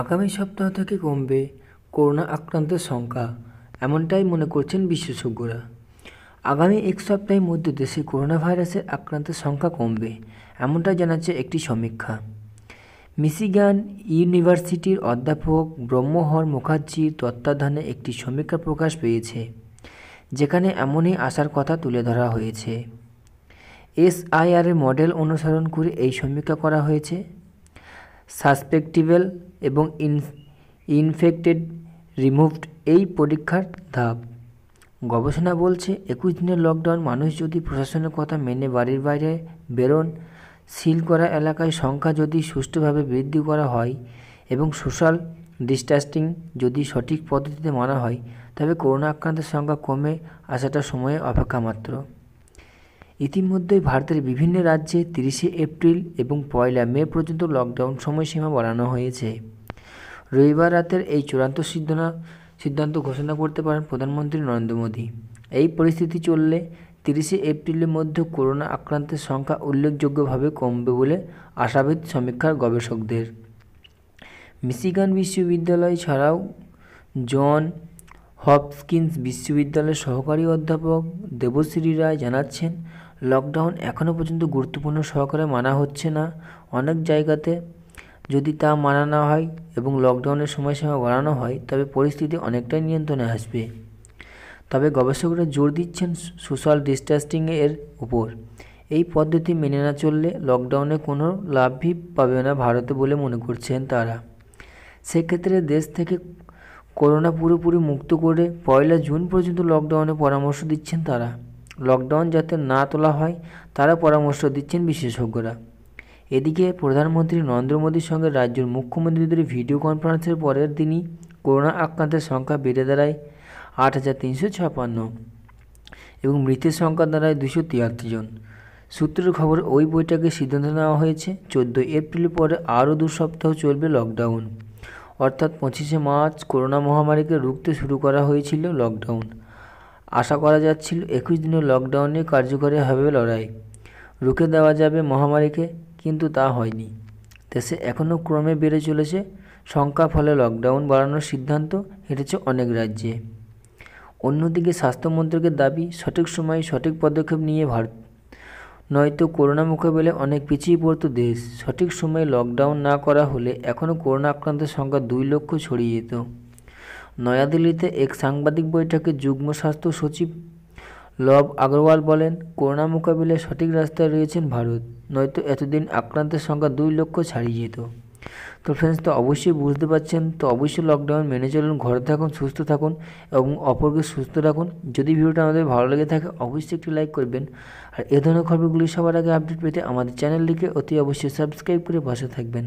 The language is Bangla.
আগামী সপ্তাহ থেকে কমবে করোনা আক্রান্তের সংখ্যা এমনটাই মনে করছেন বিশেষজ্ঞরা আগামী এক সপ্তাহের মধ্যে দেশে করোনা ভাইরাসের আক্রান্তের সংখ্যা কমবে এমনটাই জানাচ্ছে একটি সমীক্ষা মিসিগান ইউনিভার্সিটির অধ্যাপক ব্রহ্মহর মুখার্জির তত্ত্বাবধানে একটি সমীক্ষা প্রকাশ পেয়েছে যেখানে এমনই আশার কথা তুলে ধরা হয়েছে এসআইআরের মডেল অনুসরণ করে এই সমীক্ষা করা হয়েছে সাসপেক্টিভেল এবং ইনফেক্টেড রিমুভড এই পরীক্ষার ধাপ গবেষণা বলছে একুশ দিনের লকডাউন মানুষ যদি প্রশাসনের কথা মেনে বাড়ির বাইরে বেরোন সিল করা এলাকায় সংখ্যা যদি সুষ্ঠুভাবে বৃদ্ধি করা হয় এবং সোশ্যাল ডিস্টান্সিং যদি সঠিক পদ্ধতিতে মানা হয় তবে করোনা আক্রান্তের সংখ্যা কমে আসাটা সময়ে অপেক্ষা মাত্র ইতিমধ্যেই ভারতের বিভিন্ন রাজ্যে তিরিশে এপ্রিল এবং পয়লা মে পর্যন্ত লকডাউন সময়সীমা বাড়ানো হয়েছে রবিবার রাতের এই চূড়ান্ত সিদ্ধান্ত সিদ্ধান্ত ঘোষণা করতে পারেন প্রধানমন্ত্রী নরেন্দ্র মোদী এই পরিস্থিতি চললে তিরিশে এপ্রিলের মধ্যে করোনা আক্রান্তের সংখ্যা উল্লেখযোগ্যভাবে কমবে বলে আশাবিদ সমীক্ষার গবেষকদের মিশিগান বিশ্ববিদ্যালয় ছাড়াও জন হপস্কিন্স বিশ্ববিদ্যালয়ের সহকারী অধ্যাপক দেবশ্রী রায় জানাচ্ছেন লকডাউন এখনও পর্যন্ত গুরুত্বপূর্ণ সহকারে মানা হচ্ছে না অনেক জায়গাতে যদি তা মানা না হয় এবং লকডাউনের সময়সীমা বাড়ানো হয় তবে পরিস্থিতি অনেকটাই নিয়ন্ত্রণে আসবে তবে গবেষকরা জোর দিচ্ছেন সোশ্যাল ডিস্টেন্সিংয়ের এর উপর এই পদ্ধতি মেনে না চললে লকডাউনে কোনো লাভই পাবে না ভারতে বলে মনে করছেন তারা সেক্ষেত্রে দেশ থেকে করোনা পুরোপুরি মুক্ত করে পয়লা জুন পর্যন্ত লকডাউনে পরামর্শ দিচ্ছেন তারা লকডাউন যাতে না তোলা হয় তারা পরামর্শ দিচ্ছেন বিশেষজ্ঞরা এদিকে প্রধানমন্ত্রী নরেন্দ্র মোদীর সঙ্গে রাজ্যের মুখ্যমন্ত্রীদের ভিডিও কনফারেন্সের পরের দিনই করোনা আক্রান্তের সংখ্যা বেড়ে দাঁড়ায় আট হাজার তিনশো ছাপান্ন এবং মৃতের সংখ্যা দাঁড়ায় দুশো তিয়াত্তর জন সূত্রের খবর ওই বৈঠকে সিদ্ধান্ত নেওয়া হয়েছে চোদ্দোই এপ্রিল পরে আরও দু সপ্তাহ চলবে লকডাউন অর্থাৎ পঁচিশে মার্চ করোনা মহামারীকে রুখতে শুরু করা হয়েছিল লকডাউন আশা করা যাচ্ছিল একুশ দিনের লকডাউনে কার্যকরী হবে লড়াই রুখে দেওয়া যাবে মহামারীকে কিন্তু তা হয়নি দেশে এখনও ক্রমে বেড়ে চলেছে সংখ্যা ফলে লকডাউন বাড়ানোর সিদ্ধান্ত হেঁটেছে অনেক রাজ্যে অন্যদিকে স্বাস্থ্যমন্ত্রকের দাবি সঠিক সময়ে সঠিক পদক্ষেপ নিয়ে ভারত নয়তো করোনা মোকাবেলায় অনেক পিছিয়ে পড়তো দেশ সঠিক সময়ে লকডাউন না করা হলে এখনও করোনা আক্রান্তের সংখ্যা দুই লক্ষ ছড়িয়ে যেত নয়াদিল্লিতে এক সাংবাদিক বৈঠকে যুগ্ম স্বাস্থ্য সচিব লব আগরওয়াল বলেন করোনা মোকাবিলায় সঠিক রাস্তায় রয়েছেন ভারত নয়তো এতদিন আক্রান্তের সংখ্যা দুই লক্ষ ছাড়িয়ে যেত তো ফ্রেন্ডস তো অবশ্যই বুঝতে পারছেন তো অবশ্যই লকডাউন মেনে চলুন ঘরে থাকুন সুস্থ থাকুন এবং অপরকে সুস্থ রাখুন যদি ভিডিওটা আমাদের ভালো লেগে থাকে অবশ্যই একটি লাইক করবেন আর এ ধরনের খবরগুলি সবার আগে আপডেট পেতে আমাদের চ্যানেলটিকে অতি অবশ্যই সাবস্ক্রাইব করে বসে থাকবেন